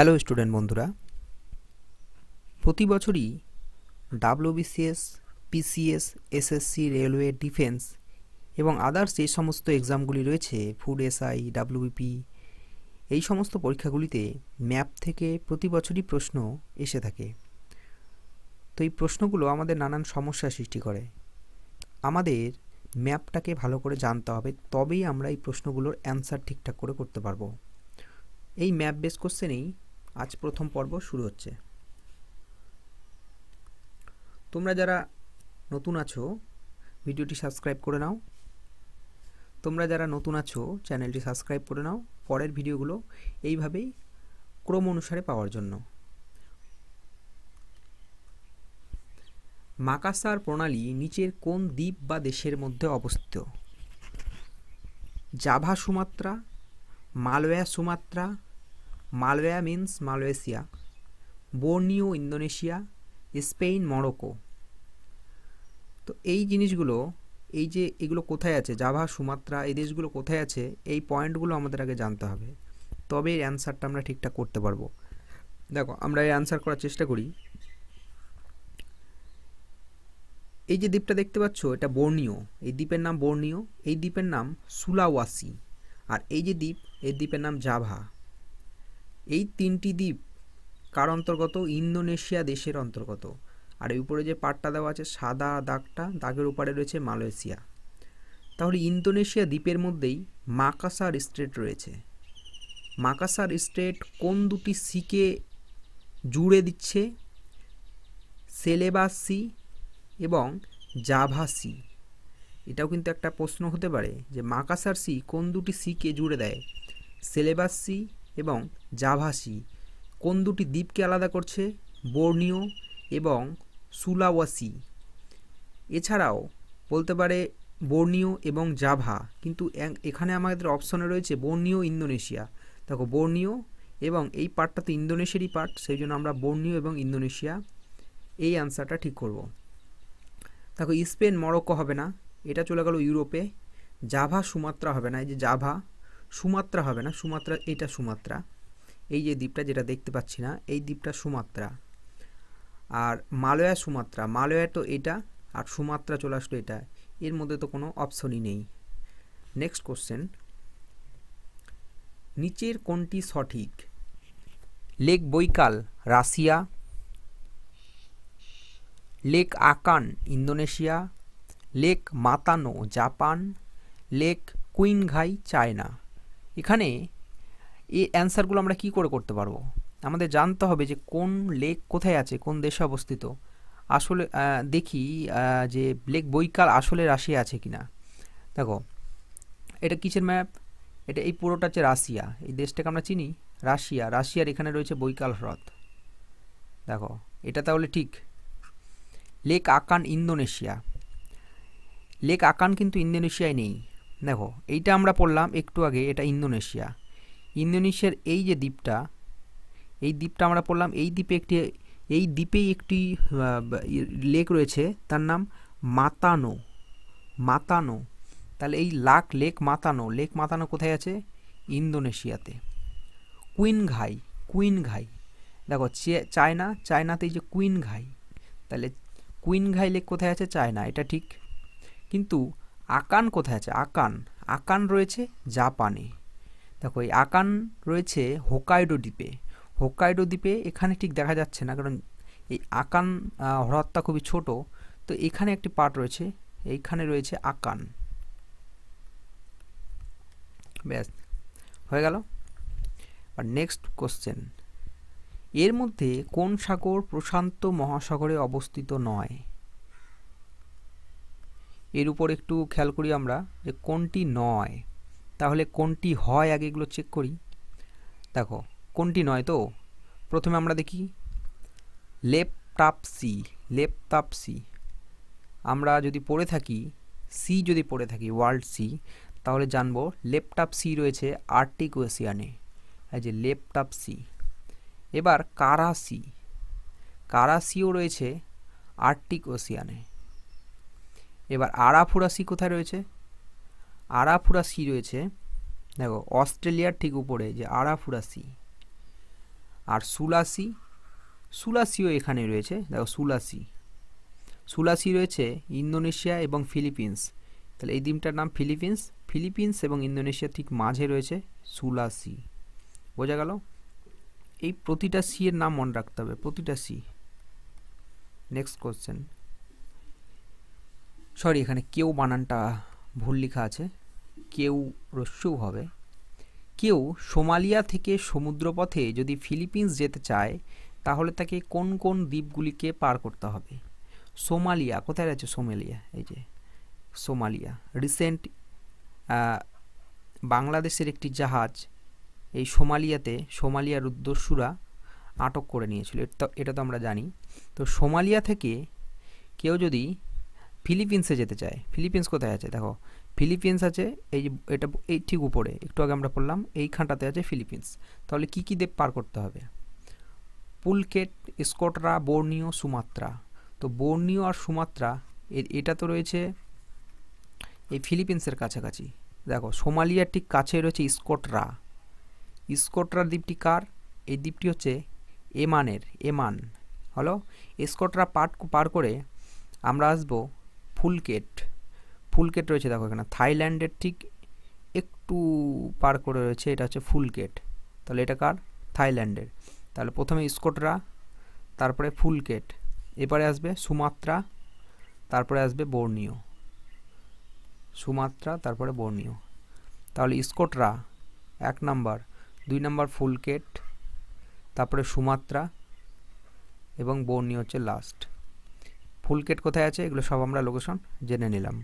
hello student বন্ধুরা প্রতি বছরই WBCS PCS SSC railway defence এবং আদার্স যে সমস্ত এক্সামগুলি রয়েছে ফুড এসআই ডাব্লিউবিপি এই সমস্ত পরীক্ষাগুলিতে ম্যাপ থেকে প্রতি বছরই প্রশ্ন এসে থাকে তো এই প্রশ্নগুলো আমাদের নানান সমস্যা সৃষ্টি করে আমাদের ম্যাপটাকে ভালো করে জানতে হবে তবেই আমরা এই প্রশ্নগুলোর অ্যান্সার ঠিকঠাক করে করতে পারবো এই ম্যাপ বেস কোশ্চেনেই আজ প্রথম পর্ব শুরু হচ্ছে তোমরা যারা নতুন আছো ভিডিওটি সাবস্ক্রাইব করে নাও তোমরা যারা নতুন আছো চ্যানেলটি সাবস্ক্রাইব করে নাও পরের ভিডিওগুলো এইভাবেই ক্রম অনুসারে পাওয়ার জন্য মাকাসার প্রণালী নিচের কোন দ্বীপ বা দেশের মধ্যে অবস্থিত Java Sumatra Malaya Sumatra Malaya means Malaysia Borneo Indonesia Spain Morocco তো এই জিনিসগুলো এই যে এগুলো কোথায় আছে জাভা সুমাত্রা এই দেশগুলো কোথায় আছে এই পয়েন্টগুলো আমাদের আগে জানতে হবে তবে এর অ্যান্সারটা আমরা ঠিকঠাক করতে পারবো দেখো আমরা এই অ্যান্সার করার চেষ্টা করি এই যে দ্বীপটা দেখতে পাচ্ছ এটা বর্ণীয় এই দ্বীপের নাম বর্ণীয় এই দ্বীপের নাম সুলাওয়াসি আর এই যে দ্বীপ এই দ্বীপের নাম জাভা এই তিনটি দ্বীপ কার অন্তর্গত ইন্দোনেশিয়া দেশের অন্তর্গত আর এই উপরে যে পাটটা দেওয়া আছে সাদা দাগটা দাগের উপরে রয়েছে মালয়েশিয়া তাহলে ইন্দোনেশিয়া দ্বীপের মধ্যেই মাকাসার স্টেট রয়েছে মাকাসার স্টেট কোন দুটি সিকে জুড়ে দিচ্ছে সেলেবাস সি এবং জাভা সি এটাও কিন্তু একটা প্রশ্ন হতে পারে যে মাকাসার সি কোন দুটি সিকে জুড়ে দেয় সেলেবাস সি এবং জাভাসি কোন দুটি দ্বীপকে আলাদা করছে বর্নিও এবং সুলাওয়াসি এছাড়াও বলতে পারে বর্নিও এবং জাভা কিন্তু এখানে আমাদের অপশনে রয়েছে বর্ণীয় ইন্দোনেশিয়া দেখো বর্নিও এবং এই পার্টটা তো ইন্দোনেশিয়ারই পার্ট সেই জন্য আমরা বর্ণীয় এবং ইন্দোনেশিয়া এই অ্যান্সারটা ঠিক করব দেখো স্পেন মরক্কো হবে না এটা চলে গেল ইউরোপে জাভা সুমাত্রা হবে না এই যে জাভা সুমাত্রা হবে না সুমাত্রা এটা সুমাত্রা এই যে দ্বীপটা যেটা দেখতে পাচ্ছি না এই দ্বীপটা সুমাত্রা আর মালয়া সুমাত্রা মালয়া তো এটা আর সুমাত্রা চলে আসলো এটা এর মধ্যে তো কোনো অপশনই নেই নেক্সট কোশ্চেন নিচের কোনটি সঠিক Lake Baikal Russia Lake Akan Indonesia Lake Matano Japan Lake Qinghai China এখানে এই অ্যান্সারগুলো আমরা কি করে করতে পারবো আমাদের জানতে হবে যে কোন লেক কোথায় আছে কোন দেশে অবস্থিত আসলে দেখি যে লেক বৈকাল আসলে রাশিয়া আছে কিনা দেখো এটা কিসের ম্যাপ এটা এই পুরোটা হচ্ছে রাশিয়া এই দেশটাকে আমরা চিনি রাশিয়া রাশিয়ার এখানে রয়েছে বৈকাল হ্রদ দেখো এটা তাহলে ঠিক Lake Akan Indonesia Lake Akan কিন্তু ইন্দোনেশিয়ায় নেই দেখো এইটা আমরা পড়লাম একটু আগে এটা ইন্দোনেশিয়া ইন্দোনেশিয়ার এই যে দ্বীপটা এই দ্বীপটা আমরা পড়লাম এই দ্বীপে একটি এই দ্বীপেই একটি লেক রয়েছে তার নাম মাতানো মাতানো তাহলে এই lake Lake Matano Lake Matano কোথায় আছে ইন্দোনেশিয়াতে কুইন ঘাই কুইন ঘাই দেখো চায়না চায়নাতেই যে কুইন ঘাই তাহলে কুইন ঘাই লেক কোথায় আছে চায়না এটা ঠিক কিন্তু আকান কোথায় আছে আকান আকান রয়েছে জাপানে দেখো এই আকান রয়েছে হোকাইডো দ্বীপে হোকাইডো দ্বীপে এখানে ঠিক দেখা যাচ্ছে না কারণ এই আকান হ্রদটা খুবই ছোট তো এখানে একটি পার্ট রয়েছে এইখানে রয়েছে আকান ব্যাস হয়ে গেল আর নেক্সট কোশ্চেন এর মধ্যে কোন সাগর প্রশান্ত মহাসাগরে অবস্থিত নয় এর উপর একটু খেয়াল করি আমরা যে কোনটি নয় তাহলে কোনটি হয় আগে এগুলো চেক করি দেখো কোনটি নয় তো প্রথমে আমরা দেখি লেপটাপসি লেপতাপসি আমরা যদি পড়ে থাকি সি যদি পড়ে থাকি ওয়ার্ল্ড সি তাহলে জানবো সি রয়েছে আর্টিক ওয়েশিয়ানে এই যে লেপটাপ সি এবার কারাসি কারাসিও রয়েছে আর্টিক ওশিয়ানে এবার আরাফুরাসি কোথায় রয়েছে আরাফুরাসি রয়েছে দেখো অস্ট্রেলিয়ার ঠিক উপরে যে আরাফুরাসি আর সুলাসি সুলাসিও এখানে রয়েছে দেখো সুলাসি সুলাসি রয়েছে ইন্দোনেশিয়া এবং ফিলিপিন্স তাহলে এই দিনটার নাম ফিলিপিন্স ফিলিপিন্স এবং ইন্দোনেশিয়া ঠিক মাঝে রয়েছে সুলাসি বোঝা গেল এই প্রতিটা সি এর নাম মনে রাখতে হবে প্রতিটা সি নেক্সট কোশ্চেন সরি এখানে কেউ বানানটা ভুল লেখা আছে কেউ রস্যু হবে কেউ সোমালিয়া থেকে সমুদ্রপথে যদি ফিলিপিন্স যেতে চায় তাহলে তাকে কোন কোন দ্বীপগুলিকে পার করতে হবে সোমালিয়া কোথায় আছে সোমালিয়া এই যে সোমালিয়া রিসেন্ট বাংলাদেশের একটি জাহাজ এই সোমালিয়াতে সোমালিয়ার উদ্দস্যুরা আটক করে নিয়েছিল এটা তো আমরা জানি তো সোমালিয়া থেকে কেউ যদি ফিলিপিন্সে যেতে চায় ফিলিপিন্স কোথায় আছে দেখো ফিলিপিন্স আছে এই যে এটা এই ঠিক উপরে একটু আগে আমরা পড়লাম এইখানটাতে আছে ফিলিপিন্স তাহলে কি কী দ্বীপ পার করতে হবে পুলকেট স্কটরা বর্নিও সুমাত্রা তো বর্নিও আর সুমাত্রা এটা তো রয়েছে এই ফিলিপিন্সের কাছাকাছি দেখো সোমালিয়ার ঠিক কাছে রয়েছে স্কটরা স্কটরা দ্বীপটি কার এই দ্বীপটি হচ্ছে এমানের এমান হলো স্কটরা পার পার করে আমরা আসবো ফুলকেট ফুলকেট রয়েছে দেখো এখানে থাইল্যান্ডের ঠিক একটু পার করে রয়েছে এটা হচ্ছে ফুলকেট তাহলে এটা কার থাইল্যান্ডের তাহলে প্রথমে স্কোটরা তারপরে ফুলকেট এবারে আসবে সুমাত্রা তারপরে আসবে বর্ণীয় সুমাত্রা তারপরে বর্ণীয় তাহলে স্কোটরা এক নাম্বার দুই নাম্বার ফুলকেট তারপরে সুমাত্রা এবং বর্ণীয় হচ্ছে লাস্ট ফুলকেট কোথায় আছে এগুলো সব আমরা লোকেশন জেনে নিলাম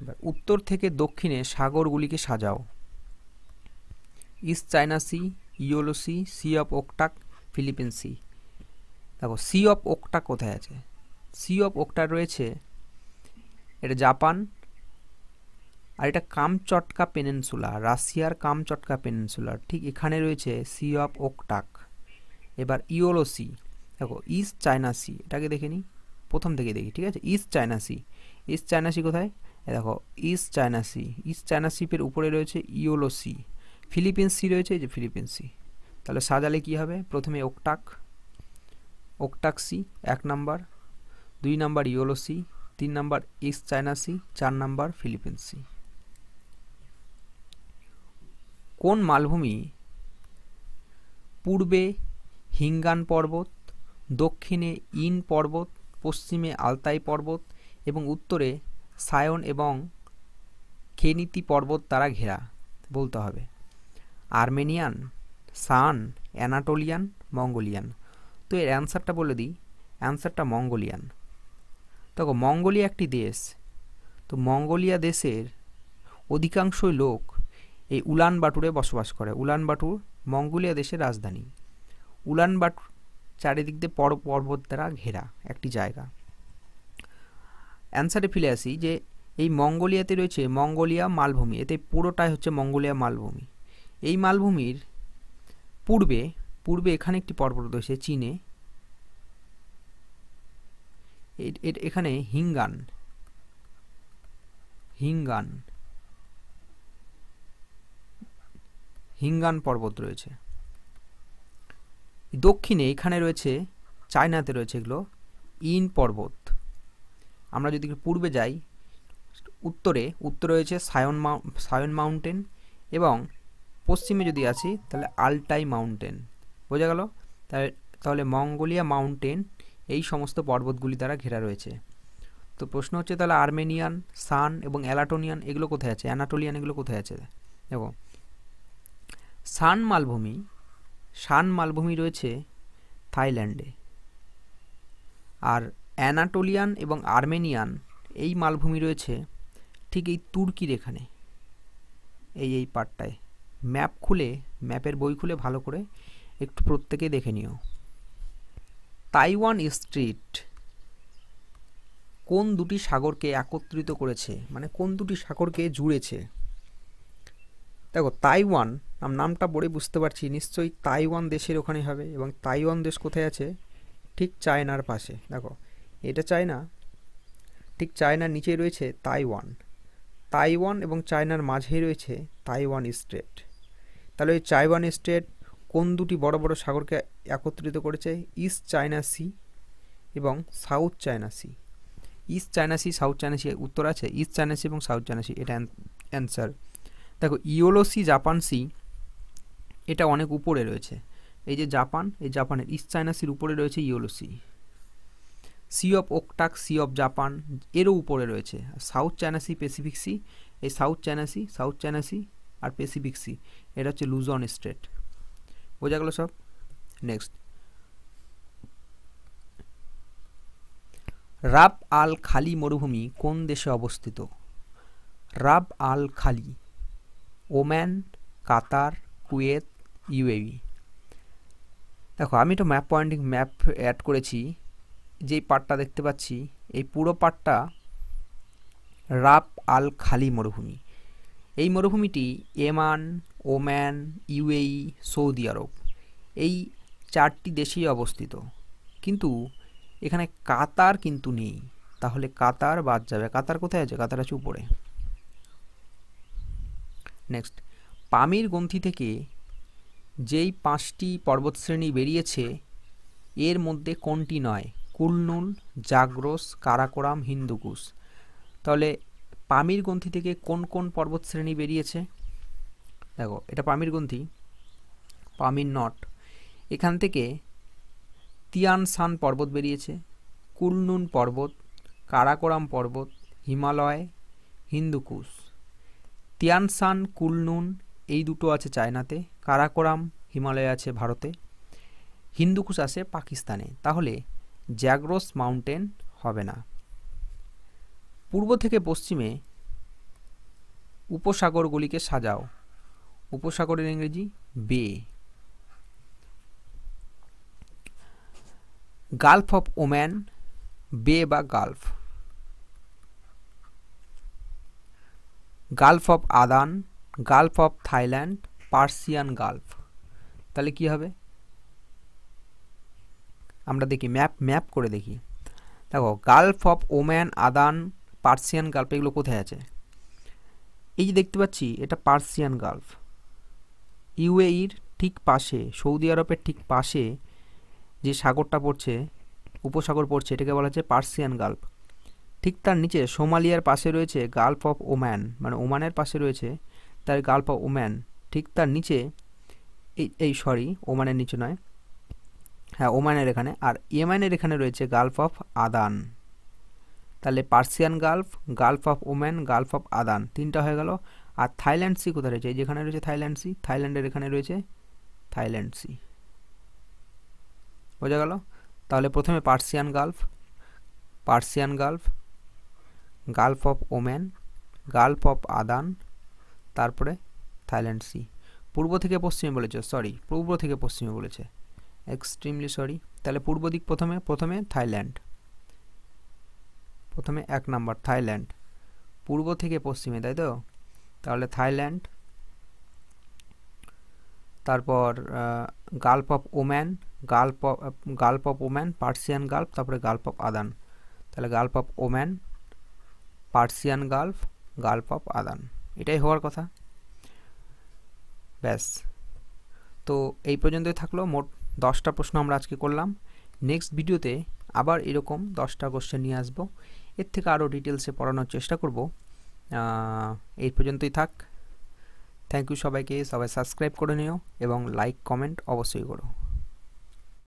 এবার উত্তর থেকে দক্ষিণে সাগরগুলিকে সাজাও East China Sea Yellow Sea Sea of Okhotsk Philippine Sea দেখো সি অফ ওকটাক কোথায় আছে সি অফ ওকটা রয়েছে এটা জাপান আর এটা কামচটকা পেনিনসুলা রাশিয়ার কামচটকা পেনিনসুলা ঠিক এখানে রয়েছে সি অফ ওকটাক এবার ইয়োলো সি দেখো ইস্ট চায়না সি এটাকে দেখে নিই প্রথম থেকে দেখি ঠিক আছে East China Sea East China Sea কোথায় দেখো East China Sea East China সিপের উপরে রয়েছে ইওলো সি ফিলিপিন্স সি রয়েছে যে ফিলিপিন্স সি তাহলে সাজালে কি হবে প্রথমে ওকটাক ওকটাক সি এক নাম্বার দুই নাম্বার ইওলো সি তিন নাম্বার ইস্ট চায়না সি চার নাম্বার ফিলিপিন্স সি কোন মালভূমি পূর্বে হিঙ্গান পর্বত দক্ষিণে ইন পর্বত পশ্চিমে আলতাই পর্বত এবং উত্তরে সায়ন এবং খেনিতি পর্বত দ্বারা ঘেরা বলতে হবে আর্মেনিয়ান সান অ্যানাটোলিয়ান মঙ্গোলিয়ান তো এর অ্যান্সারটা বলে দিই অ্যান্সারটা মঙ্গোলিয়ান দেখো মঙ্গোলিয়া একটি দেশ তো মঙ্গোলিয়া দেশের অধিকাংশই লোক এই উলানবাটুরে বসবাস করে উলানবাটুর মঙ্গোলিয়া দেশের রাজধানী উলানবাটুর চারিদিক দিয়ে পর পর্বত দ্বারা ঘেরা একটি জায়গা অ্যান্সারে ফিরে আসি যে এই মঙ্গোলিয়াতে রয়েছে মঙ্গোলিয়া মালভূমি এতে পুরোটাই হচ্ছে মঙ্গোলিয়া মালভূমি এই মালভূমির পূর্বে পূর্বে এখানে একটি পর্বত রয়েছে চীনে এখানে হিঙ্গান হিঙ্গান হিঙ্গান পর্বত রয়েছে দক্ষিণে এখানে রয়েছে চায়নাতে রয়েছে এগুলো ইন পর্বত আমরা যদি পূর্বে যাই উত্তরে উত্তরে রয়েছে সায়ন মাউ সায়ন মাউন্টেন এবং পশ্চিমে যদি আসি তাহলে আলটাই মাউন্টেন বোঝা গেল তাহলে তাহলে মঙ্গোলিয়া মাউন্টেন এই সমস্ত পর্বতগুলি দ্বারা ঘেরা রয়েছে তো প্রশ্ন হচ্ছে তাহলে আর্মেনিয়ান সান এবং অ্যালাটোনিয়ান এগুলো কোথায় আছে অ্যানাটোলিয়ান এগুলো কোথায় আছে দেখো সান মালভূমি শান মালভূমি রয়েছে থাইল্যান্ডে আর অ্যানাটোলিয়ান এবং আর্মেনিয়ান এই মালভূমি রয়েছে ঠিক এই তুর্কির এখানে এই এই পার্টটায় ম্যাপ খুলে ম্যাপের বই খুলে ভালো করে একটু প্রত্যেকে দেখে নিও তাইওয়ান স্ট্রিট কোন দুটি সাগরকে একত্রিত করেছে মানে কোন দুটি সাগরকে জুড়েছে দেখো তাইওয়ান নামটা পড়ে বুঝতে পারছি নিশ্চয়ই তাইওয়ান দেশের ওখানে হবে এবং তাইওয়ান দেশ কোথায় আছে ঠিক চায়নার পাশে দেখো এটা চায়না ঠিক চায়নার নিচে রয়েছে তাইওয়ান তাইওয়ান এবং চায়নার মাঝেই রয়েছে তাইওয়ান স্টেট তাহলে ওই চাইওয়ান স্টেট কোন দুটি বড় বড় সাগরকে একত্রিত করেছে ইস্ট চায়না সি এবং South China Sea East China Sea South China Sea উত্তর আছে ইস্ট চায়না সি এবং সাউথ চায়না সি এটা অ্যান্সার দেখো ইওলোসি জাপান সি এটা অনেক উপরে রয়েছে এই যে জাপান এই জাপানের ইস্ট চায়না সির উপরে রয়েছে Yellow Sea Sea of Okhotsk Sea of Japan এরও উপরে রয়েছে South China Sea Pacific Sea এই South China Sea South China Sea আর প্যাসিফিক সি এটা হচ্ছে লুজন স্টেট বোঝা গেল সব নেক্সট রাব আল খালি মরুভূমি কোন দেশে অবস্থিত রাব আল খালি ওম্যান কাতার কুয়েত ইউএই দেখো আমি তো ম্যাপ পয়েন্টিং ম্যাপ অ্যাড করেছি যেই পার্টটা দেখতে পাচ্ছি এই পুরো পার্টটা রাপ আল খালি মরুভূমি এই মরুভূমিটি Oman Oman UAE Saudi Arabia এই চারটি দেশেই অবস্থিত কিন্তু এখানে কাতার কিন্তু নেই তাহলে কাতার বাদ যাবে কাতার কোথায় আছে কাতার আছে উপরে নেক্সট পামির গ্রন্থি থেকে যেই পাঁচটি পর্বতশ্রেণী বেরিয়েছে এর মধ্যে কোনটি নয় কুলনুল জাগ্রস কারাকোরাম হিন্দুকুশ তাহলে পামির গ্রন্থি থেকে কোন কোন পর্বতশ্রেণী বেরিয়েছে দেখো এটা পামির গ্রন্থি পামির নট এখান থেকে তিয়ানসান পর্বত বেরিয়েছে কুলনুন পর্বত কারাকোরাম পর্বত হিমালয় হিন্দুকুশ তিয়ানসান কুলনুন এই দুটো আছে চায়নাতে কারাকোরাম হিমালয় আছে ভারতে হিন্দুকুশ আছে পাকিস্তানে তাহলে জ্যাগ্রোস মাউন্টেন হবে না পূর্ব থেকে পশ্চিমে উপসাগরগুলিকে সাজাও উপসাগরের ইংরেজি বে গালফ অফ ওম্যান বে বা Gulf Gulf of Aden Gulf of Thailand Persian Gulf তাহলে কি হবে আমরা দেখি ম্যাপ ম্যাপ করে দেখি দেখো Gulf of Oman Aden Persian Gulf এগুলো কোথায় আছে এই যে দেখতে পাচ্ছি এটা পার্সিয়ান গালফ ইউএইর ঠিক পাশে সৌদি আরবের ঠিক পাশে যে সাগরটা পড়ছে উপসাগর পড়ছে এটাকে বলা হচ্ছে পার্সিয়ান গালফ ঠিক তার নিচে সোমালিয়ার পাশে রয়েছে গালফ অফ ওম্যান মানে ওমানের পাশে রয়েছে তার গালফ অফ ওম্যান ঠিক তার নিচে এই এই সরি ওমানের নিচে নয় হ্যাঁ ওমানের এখানে আর ইয়েমানের এখানে রয়েছে গালফ অফ আদান তাহলে Persian Gulf Gulf of Oman Gulf of Aden তিনটা হয়ে গেল আর থাইল্যান্ড সি কোথায় রয়েছে যেখানে রয়েছে থাইল্যান্ড সি থাইল্যান্ডের এখানে রয়েছে থাইল্যান্ড সি বোঝা গেল তাহলে প্রথমে Persian Gulf Persian Gulf Gulf of Oman Gulf of Aden তারপরে থাইল্যান্ড সি পূর্ব থেকে পশ্চিমে বলেছে সরি পূর্ব থেকে পশ্চিমে বলেছে এক্সট্রিমলি সরি তাহলে পূর্ব দিক প্রথমে প্রথমে থাইল্যান্ড প্রথমে এক নাম্বার থাইল্যান্ড পূর্ব থেকে পশ্চিমে তাই তো তাহলে থাইল্যান্ড তারপর Gulf of Oman Gulf Gulf of Oman Persian Gulf তারপরে গাল্প অফ আদান তাহলে Gulf of Oman Persian Gulf Gulf of Aden এটাই হওয়ার কথা ব্যাস তো এই পর্যন্তই থাকলো মোট দশটা প্রশ্ন আমরা আজকে করলাম নেক্সট ভিডিওতে আবার এরকম দশটা কোশ্চেন নিয়ে আসবো এর থেকে আরও ডিটেলসে পড়ানোর চেষ্টা করব এই পর্যন্তই থাক থ্যাংক ইউ সবাইকে সবাই সাবস্ক্রাইব করে নিও এবং লাইক কমেন্ট অবশ্যই করো